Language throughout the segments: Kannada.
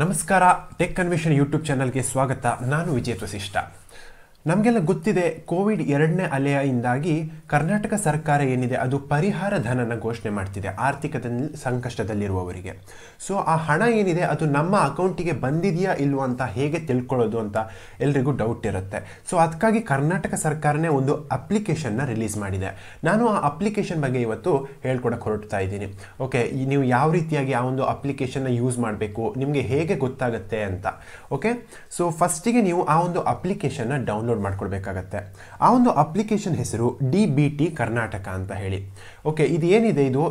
ನಮಸ್ಕಾರ ಟೆಕ್ ಕನ್ವಿಷನ್ ಯೂಟ್ಯೂಬ್ ಚಾನಲ್ಗೆ ಸ್ವಾಗತ ನಾನು ವಿಜಯ್ ವಸಿಷ್ಠ ನಮಗೆಲ್ಲ ಗೊತ್ತಿದೆ ಕೋವಿಡ್ ಎರಡನೇ ಅಲೆಯಿಂದಾಗಿ ಕರ್ನಾಟಕ ಸರ್ಕಾರ ಏನಿದೆ ಅದು ಪರಿಹಾರ ಧನನ ಘೋಷಣೆ ಮಾಡ್ತಿದೆ ಆರ್ಥಿಕದಲ್ಲಿ ಸಂಕಷ್ಟದಲ್ಲಿರುವವರಿಗೆ ಸೊ ಆ ಹಣ ಏನಿದೆ ಅದು ನಮ್ಮ ಅಕೌಂಟಿಗೆ ಬಂದಿದೆಯಾ ಇಲ್ವೋ ಅಂತ ಹೇಗೆ ತಿಳ್ಕೊಳ್ಳೋದು ಅಂತ ಎಲ್ರಿಗೂ ಡೌಟ್ ಇರುತ್ತೆ ಸೊ ಅದಕ್ಕಾಗಿ ಕರ್ನಾಟಕ ಸರ್ಕಾರನೇ ಒಂದು ಅಪ್ಲಿಕೇಶನ್ನ ರಿಲೀಸ್ ಮಾಡಿದೆ ನಾನು ಆ ಅಪ್ಲಿಕೇಶನ್ ಬಗ್ಗೆ ಇವತ್ತು ಹೇಳ್ಕೊಡಕ್ಕೆ ಹೊರಡ್ತಾ ಇದ್ದೀನಿ ಓಕೆ ನೀವು ಯಾವ ರೀತಿಯಾಗಿ ಆ ಒಂದು ಅಪ್ಲಿಕೇಶನ್ನ ಯೂಸ್ ಮಾಡಬೇಕು ನಿಮಗೆ ಹೇಗೆ ಗೊತ್ತಾಗುತ್ತೆ ಅಂತ ಓಕೆ ಸೊ ಫಸ್ಟಿಗೆ ನೀವು ಆ ಒಂದು ಅಪ್ಲಿಕೇಶನ್ನ ಡೌನ್ಲೋಡ್ ಡೌನ್ಲೋಡ್ ಮಾಡ್ಕೊಳ್ಬೇಕಾಗತ್ತೆ ಆ ಒಂದು ಅಪ್ಲಿಕೇಶನ್ ಹೆಸರು ಡಿ ಬಿ ಟಿ ಕರ್ನಾಟಕ ಅಂತ ಹೇಳಿ ಓಕೆ ಇದು ಏನಿದೆ ಇದು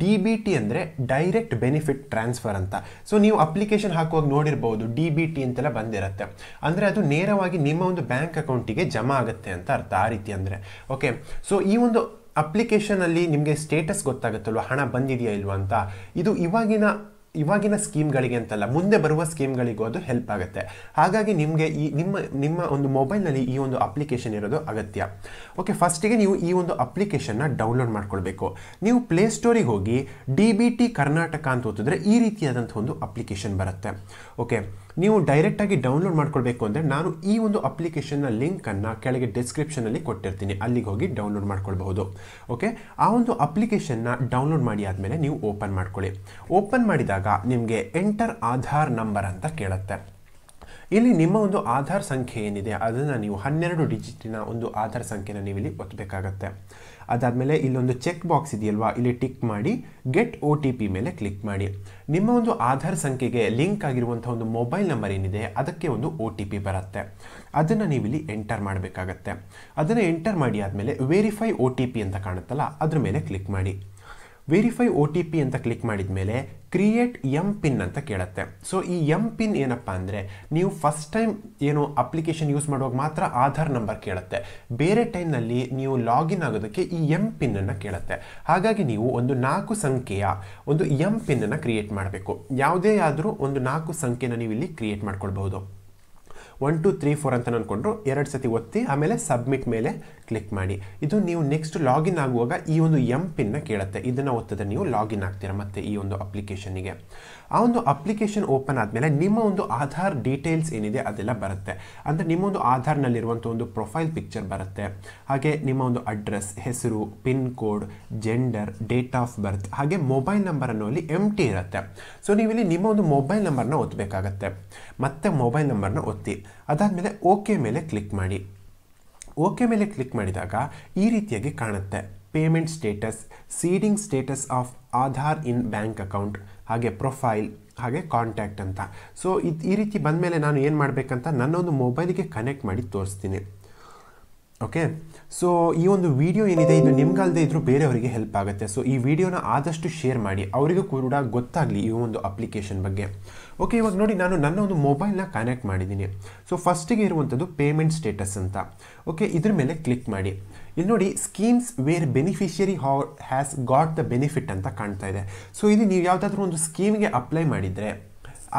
ಡಿ ಬಿ ಟಿ ಅಂದರೆ ಡೈರೆಕ್ಟ್ ಬೆನಿಫಿಟ್ ಟ್ರಾನ್ಸ್ಫರ್ ಅಂತ ಸೊ ನೀವು ಅಪ್ಲಿಕೇಶನ್ ಹಾಕುವಾಗ ನೋಡಿರ್ಬೋದು ಡಿ ಬಿ ಟಿ ಅಂತೆಲ್ಲ ಬಂದಿರುತ್ತೆ ಅಂದರೆ ಅದು ನೇರವಾಗಿ ನಿಮ್ಮ ಒಂದು ಬ್ಯಾಂಕ್ ಅಕೌಂಟಿಗೆ ಜಮಾ ಆಗುತ್ತೆ ಅಂತ ಅರ್ಥ ಆ ರೀತಿ ಅಂದರೆ ಓಕೆ ಸೊ ಈ ಒಂದು ಅಪ್ಲಿಕೇಶನಲ್ಲಿ ನಿಮಗೆ ಸ್ಟೇಟಸ್ ಗೊತ್ತಾಗುತ್ತಲ್ವ ಹಣ ಬಂದಿದೆಯಾ ಇಲ್ವಾ ಅಂತ ಇದು ಇವಾಗಿನ ಇವಾಗಿನ ಸ್ಕೀಮ್ಗಳಿಗೆ ಅಂತಲ್ಲ ಮುಂದೆ ಬರುವ ಸ್ಕೀಮ್ಗಳಿಗೂ ಅದು ಹೆಲ್ಪ್ ಆಗುತ್ತೆ ಹಾಗಾಗಿ ನಿಮಗೆ ಈ ನಿಮ್ಮ ನಿಮ್ಮ ಒಂದು ಮೊಬೈಲ್ನಲ್ಲಿ ಈ ಒಂದು ಅಪ್ಲಿಕೇಶನ್ ಇರೋದು ಅಗತ್ಯ ಓಕೆ ಫಸ್ಟಿಗೆ ನೀವು ಈ ಒಂದು ಅಪ್ಲಿಕೇಶನ್ನ ಡೌನ್ಲೋಡ್ ಮಾಡ್ಕೊಳ್ಬೇಕು ನೀವು ಪ್ಲೇಸ್ಟೋರಿಗೆ ಹೋಗಿ ಡಿ ಬಿ ಟಿ ಕರ್ನಾಟಕ ಅಂತ ಓದಿದ್ರೆ ಈ ರೀತಿಯಾದಂಥ ಒಂದು ಅಪ್ಲಿಕೇಶನ್ ಬರುತ್ತೆ ಓಕೆ ನೀವು ಡೈರೆಕ್ಟಾಗಿ ಡೌನ್ಲೋಡ್ ಮಾಡ್ಕೊಳ್ಬೇಕು ಅಂದರೆ ನಾನು ಈ ಒಂದು ಅಪ್ಲಿಕೇಶನ್ನ ಲಿಂಕನ್ನು ಕೆಳಗೆ ಡಿಸ್ಕ್ರಿಪ್ಷನಲ್ಲಿ ಕೊಟ್ಟಿರ್ತೀನಿ ಅಲ್ಲಿಗೆ ಹೋಗಿ ಡೌನ್ಲೋಡ್ ಮಾಡ್ಕೊಳ್ಬಹುದು ಓಕೆ ಆ ಒಂದು ಅಪ್ಲಿಕೇಶನ್ನ ಡೌನ್ಲೋಡ್ ಮಾಡಿ ಆದಮೇಲೆ ನೀವು ಓಪನ್ ಮಾಡ್ಕೊಳ್ಳಿ ಓಪನ್ ಮಾಡಿದಾಗ ನಿಮಗೆ ಎಂಟರ್ ಆಧಾರ್ ನಂಬರ್ ಅಂತ ಕೇಳುತ್ತೆ ಇಲ್ಲಿ ನಿಮ್ಮ ಒಂದು ಆಧಾರ್ ಸಂಖ್ಯೆ ಏನಿದೆ ಅದನ್ನು ನೀವು ಹನ್ನೆರಡು ಡಿಜಿಟಿನ ಒಂದು ಆಧಾರ್ ಸಂಖ್ಯೆನ ನೀವು ಇಲ್ಲಿ ಒತ್ತಬೇಕಾಗತ್ತೆ ಅದಾದಮೇಲೆ ಇಲ್ಲೊಂದು ಚೆಕ್ ಬಾಕ್ಸ್ ಇದೆಯಲ್ವಾ ಇಲ್ಲಿ ಟಿಕ್ ಮಾಡಿ ಗೆಟ್ ಓ ಟಿ ಪಿ ಮೇಲೆ ಕ್ಲಿಕ್ ಮಾಡಿ ನಿಮ್ಮ ಒಂದು ಆಧಾರ್ ಸಂಖ್ಯೆಗೆ ಲಿಂಕ್ ಆಗಿರುವಂಥ ಒಂದು ಮೊಬೈಲ್ ನಂಬರ್ ಏನಿದೆ ಅದಕ್ಕೆ ಒಂದು ಒ ಟಿ ಪಿ ಬರುತ್ತೆ ಅದನ್ನು ನೀವು ಇಲ್ಲಿ ಎಂಟರ್ ಮಾಡಬೇಕಾಗತ್ತೆ ಅದನ್ನು ಎಂಟರ್ ಮಾಡಿ ಆದಮೇಲೆ ವೆರಿಫೈ ಒ ಟಿ ಪಿ ಅಂತ ಕಾಣುತ್ತಲ್ಲ ಅದ್ರ ಮೇಲೆ ಕ್ಲಿಕ್ ಮಾಡಿ ವೆರಿಫೈ ಒ ಟಿ ಪಿ ಅಂತ ಕ್ಲಿಕ್ ಮಾಡಿದ ಮೇಲೆ ಕ್ರಿಯೇಟ್ ಎಂ ಪಿನ್ ಅಂತ ಕೇಳುತ್ತೆ ಸೊ ಈ ಎಮ್ ಪಿನ್ ಏನಪ್ಪ ಅಂದರೆ ನೀವು ಫಸ್ಟ್ ಟೈಮ್ ಏನು ಅಪ್ಲಿಕೇಶನ್ ಯೂಸ್ ಮಾಡುವಾಗ ಮಾತ್ರ ಆಧಾರ್ ನಂಬರ್ ಕೇಳುತ್ತೆ ಬೇರೆ ಟೈಮ್ನಲ್ಲಿ ನೀವು ಲಾಗಿನ್ ಆಗೋದಕ್ಕೆ ಈ ಎಮ್ ಪಿನ್ನನ್ನು ಕೇಳುತ್ತೆ ಹಾಗಾಗಿ ನೀವು ಒಂದು ನಾಲ್ಕು ಸಂಖ್ಯೆಯ ಒಂದು ಎಮ್ ಪಿನ್ನನ್ನು ಕ್ರಿಯೇಟ್ ಮಾಡಬೇಕು ಯಾವುದೇ ಆದರೂ ಒಂದು ನಾಲ್ಕು ಸಂಖ್ಯೆನ ನೀವು ಇಲ್ಲಿ ಕ್ರಿಯೇಟ್ ಮಾಡ್ಕೊಳ್ಬಹುದು ಒನ್ ಟು ತ್ರೀ ಫೋರ್ ಅಂತ ಅಂದ್ಕೊಂಡ್ರು ಎರಡು ಸತಿ ಒತ್ತಿ ಆಮೇಲೆ ಸಬ್ಮಿಟ್ ಮೇಲೆ ಕ್ಲಿಕ್ ಮಾಡಿ ಇದು ನೀವು ನೆಕ್ಸ್ಟ್ ಲಾಗಿನ್ ಆಗುವಾಗ ಈ ಒಂದು ಎಂ ಪಿನ್ನ ಕೇಳುತ್ತೆ ಇದನ್ನು ಒತ್ತಿದ್ರೆ ನೀವು ಲಾಗಿನ್ ಆಗ್ತೀರಾ ಮತ್ತೆ ಈ ಒಂದು ಅಪ್ಲಿಕೇಶನಿಗೆ ಆ ಒಂದು ಅಪ್ಲಿಕೇಶನ್ ಓಪನ್ ಆದಮೇಲೆ ನಿಮ್ಮ ಒಂದು ಆಧಾರ್ ಡೀಟೇಲ್ಸ್ ಏನಿದೆ ಅದೆಲ್ಲ ಬರುತ್ತೆ ಅಂದರೆ ನಿಮ್ಮ ಒಂದು ಆಧಾರ್ನಲ್ಲಿರುವಂಥ ಒಂದು ಪ್ರೊಫೈಲ್ ಪಿಕ್ಚರ್ ಬರುತ್ತೆ ಹಾಗೆ ನಿಮ್ಮ ಒಂದು ಅಡ್ರೆಸ್ ಹೆಸರು pin code gender date of birth ಹಾಗೆ ಮೊಬೈಲ್ ನಂಬರನ್ನು ಅಲ್ಲಿ ಎಮ್ ಟಿ ಇರುತ್ತೆ ಸೊ ನೀವಿಲ್ಲಿ ನಿಮ್ಮ ಒಂದು ಮೊಬೈಲ್ ನಂಬರ್ನ ಒತ್ತಬೇಕಾಗತ್ತೆ ಮತ್ತೆ ಮೊಬೈಲ್ ನಂಬರ್ನ ಒತ್ತಿ ಅದಾದಮೇಲೆ ಓಕೆ ಮೇಲೆ ಕ್ಲಿಕ್ ಮಾಡಿ ಓಕೆ ಮೇಲೆ ಕ್ಲಿಕ್ ಮಾಡಿದಾಗ ಈ ರೀತಿಯಾಗಿ ಕಾಣುತ್ತೆ payment status seeding status of Aadhaar in bank account ಹಾಗೆ ಪ್ರೊಫೈಲ್ ಹಾಗೆ ಕಾಂಟ್ಯಾಕ್ಟ್ ಅಂತ ಸೊ ಇದು ಈ ರೀತಿ ಬಂದ ಮೇಲೆ ನಾನು ಏನು ಮಾಡಬೇಕಂತ ನನ್ನೊಂದು ಮೊಬೈಲಿಗೆ ಕನೆಕ್ಟ್ ಮಾಡಿ ತೋರಿಸ್ತೀನಿ ಓಕೆ ಸೊ ಈ ಒಂದು ವಿಡಿಯೋ ಏನಿದೆ ಇದು ನಿಮ್ಗಲ್ಲದೆ ಇದ್ದರೂ ಬೇರೆಯವರಿಗೆ ಹೆಲ್ಪ್ ಆಗುತ್ತೆ ಸೊ ಈ ವಿಡಿಯೋನ ಆದಷ್ಟು ಶೇರ್ ಮಾಡಿ ಅವರಿಗೂ ಕೂಡ ಗೊತ್ತಾಗಲಿ ಈ ಒಂದು ಅಪ್ಲಿಕೇಶನ್ ಬಗ್ಗೆ ಓಕೆ ಇವಾಗ ನೋಡಿ ನಾನು ನನ್ನ ಒಂದು ಮೊಬೈಲ್ನ ಕನೆಕ್ಟ್ ಮಾಡಿದ್ದೀನಿ ಸೊ ಫಸ್ಟಿಗೆ ಇರುವಂಥದ್ದು ಪೇಮೆಂಟ್ ಸ್ಟೇಟಸ್ ಅಂತ ಓಕೆ ಇದ್ರ ಮೇಲೆ ಕ್ಲಿಕ್ ಮಾಡಿ ಇಲ್ಲಿ ನೋಡಿ ಸ್ಕೀಮ್ಸ್ ವೇರ್ ಬೆನಿಫಿಷಿಯರಿ ಹಾ ಹ್ಯಾಸ್ ಗಾಟ್ ದ ಬೆನಿಫಿಟ್ ಅಂತ ಕಾಣ್ತಾ ಇದೆ ಸೊ ಇಲ್ಲಿ ನೀವು ಯಾವುದಾದ್ರೂ ಒಂದು ಸ್ಕೀಮ್ಗೆ ಅಪ್ಲೈ ಮಾಡಿದರೆ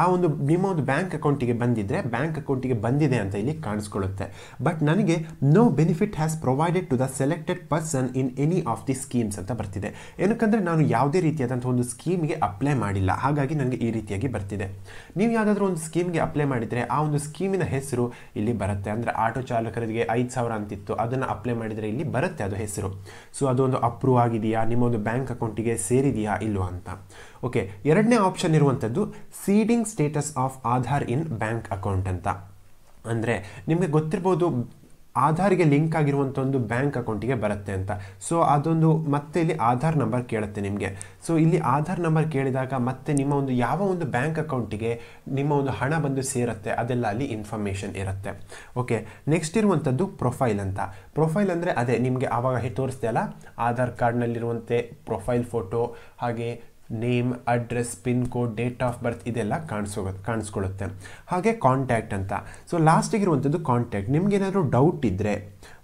ಆ ಒಂದು ನಿಮ್ಮ ಒಂದು ಬ್ಯಾಂಕ್ ಅಕೌಂಟಿಗೆ ಬಂದಿದ್ದರೆ ಬ್ಯಾಂಕ್ ಅಕೌಂಟಿಗೆ ಬಂದಿದೆ ಅಂತ ಇಲ್ಲಿ ಕಾಣಿಸ್ಕೊಳ್ಳುತ್ತೆ ಬಟ್ ನನಗೆ no benefit has provided to the selected person in any of the schemes ಅಂತ ಬರ್ತಿದೆ ಏನಕ್ಕಂದರೆ ನಾನು ಯಾವುದೇ ರೀತಿಯಾದಂಥ ಒಂದು ಸ್ಕೀಮ್ಗೆ ಅಪ್ಲೈ ಮಾಡಿಲ್ಲ ಹಾಗಾಗಿ ನನಗೆ ಈ ರೀತಿಯಾಗಿ ಬರ್ತಿದೆ ನೀವು ಯಾವುದಾದ್ರೂ ಒಂದು ಸ್ಕೀಮ್ಗೆ ಅಪ್ಲೈ ಮಾಡಿದರೆ ಆ ಒಂದು ಸ್ಕೀಮಿನ ಹೆಸರು ಇಲ್ಲಿ ಬರುತ್ತೆ ಅಂದರೆ ಆಟೋ ಚಾಲಕರಿಗೆ ಐದು ಸಾವಿರ ಅಂತಿತ್ತು ಅದನ್ನು ಅಪ್ಲೈ ಮಾಡಿದರೆ ಇಲ್ಲಿ ಬರುತ್ತೆ ಅದು ಹೆಸರು ಸೊ ಅದೊಂದು ಅಪ್ರೂವ್ ಆಗಿದೆಯಾ ನಿಮ್ಮ ಒಂದು ಬ್ಯಾಂಕ್ ಅಕೌಂಟಿಗೆ ಸೇರಿದೆಯಾ ಇಲ್ಲವಾ ಅಂತ ಓಕೆ ಎರಡನೇ ಆಪ್ಷನ್ ಇರುವಂಥದ್ದು seeding status of Aadhaar in bank account ಅಂತ ಅಂದರೆ ನಿಮಗೆ ಗೊತ್ತಿರ್ಬೋದು ಆಧಾರ್ಗೆ ಲಿಂಕ್ ಆಗಿರುವಂಥ ಒಂದು ಬ್ಯಾಂಕ್ ಅಕೌಂಟಿಗೆ ಬರುತ್ತೆ ಅಂತ ಸೊ ಅದೊಂದು ಮತ್ತೆ ಇಲ್ಲಿ ಆಧಾರ್ ನಂಬರ್ ಕೇಳುತ್ತೆ ನಿಮಗೆ ಸೊ ಇಲ್ಲಿ ಆಧಾರ್ ನಂಬರ್ ಕೇಳಿದಾಗ ಮತ್ತೆ ನಿಮ್ಮ ಒಂದು ಯಾವ ಒಂದು ಬ್ಯಾಂಕ್ ಅಕೌಂಟಿಗೆ ನಿಮ್ಮ ಒಂದು ಹಣ ಬಂದು ಸೇರುತ್ತೆ ಅದೆಲ್ಲ ಅಲ್ಲಿ ಇನ್ಫಾರ್ಮೇಷನ್ ಇರುತ್ತೆ ಓಕೆ ನೆಕ್ಸ್ಟ್ ಇರುವಂಥದ್ದು ಪ್ರೊಫೈಲ್ ಅಂತ ಪ್ರೊಫೈಲ್ ಅಂದರೆ ಅದೇ ನಿಮಗೆ ಆವಾಗ ತೋರಿಸ್ದೆ ಅಲ್ಲ ಆಧಾರ್ ಕಾರ್ಡ್ನಲ್ಲಿರುವಂತೆ ಪ್ರೊಫೈಲ್ ಫೋಟೋ ಹಾಗೆ name address pin code date of birth ಇದೆಲ್ಲ ಕಾಣಿಸೋ ಕಾಣಿಸ್ಕೊಳ್ಳುತ್ತೆ ಹಾಗೆ ಕಾಂಟ್ಯಾಕ್ಟ್ ಅಂತ ಸೊ ಲಾಸ್ಟಿಗೆ ಇರುವಂಥದ್ದು ಕಾಂಟ್ಯಾಕ್ಟ್ ನಿಮಗೇನಾದರೂ ಡೌಟ್ ಇದ್ದರೆ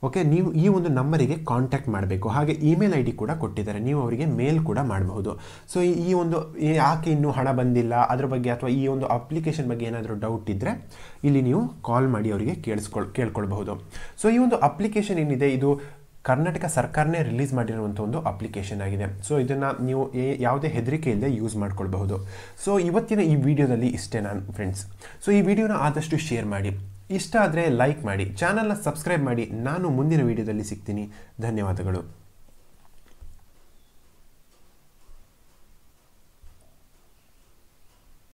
ಓಕೆ ನೀವು ಈ ಒಂದು ನಂಬರಿಗೆ ಕಾಂಟ್ಯಾಕ್ಟ್ ಮಾಡಬೇಕು ಹಾಗೆ ಇಮೇಲ್ ಐ ಡಿ ಕೂಡ ಕೊಟ್ಟಿದ್ದಾರೆ ನೀವು ಅವರಿಗೆ ಮೇಲ್ ಕೂಡ ಮಾಡಬಹುದು ಸೊ ಈ ಒಂದು ಯಾಕೆ ಇನ್ನೂ ಹಣ ಬಂದಿಲ್ಲ ಅದ್ರ ಬಗ್ಗೆ ಅಥವಾ ಈ ಒಂದು ಅಪ್ಲಿಕೇಶನ್ ಬಗ್ಗೆ ಏನಾದರೂ ಡೌಟ್ ಇದ್ದರೆ ಇಲ್ಲಿ ನೀವು ಕಾಲ್ ಮಾಡಿ ಅವರಿಗೆ ಕೇಳಿಸ್ಕೊಳ್ ಕೇಳ್ಕೊಳ್ಬಹುದು ಸೊ ಈ ಒಂದು ಅಪ್ಲಿಕೇಶನ್ ಏನಿದೆ ಇದು ಕರ್ನಾಟಕ ಸರ್ಕಾರನೇ ರಿಲೀಸ್ ಮಾಡಿರುವಂಥ ಒಂದು ಅಪ್ಲಿಕೇಶನ್ ಆಗಿದೆ ಸೊ ಇದನ್ನು ನೀವು ಯಾವುದೇ ಹೆದರಿಕೆ ಇಲ್ಲದೆ ಯೂಸ್ ಮಾಡ್ಕೊಳ್ಬಹುದು ಸೊ ಇವತ್ತಿನ ಈ ವಿಡಿಯೋದಲ್ಲಿ ಇಷ್ಟೇ ನಾನು ಫ್ರೆಂಡ್ಸ್ ಸೊ ಈ ವಿಡಿಯೋನ ಆದಷ್ಟು ಶೇರ್ ಮಾಡಿ ಇಷ್ಟ ಆದರೆ ಲೈಕ್ ಮಾಡಿ ಚಾನಲ್ನ ಸಬ್ಸ್ಕ್ರೈಬ್ ಮಾಡಿ ನಾನು ಮುಂದಿನ ವಿಡಿಯೋದಲ್ಲಿ ಸಿಗ್ತೀನಿ ಧನ್ಯವಾದಗಳು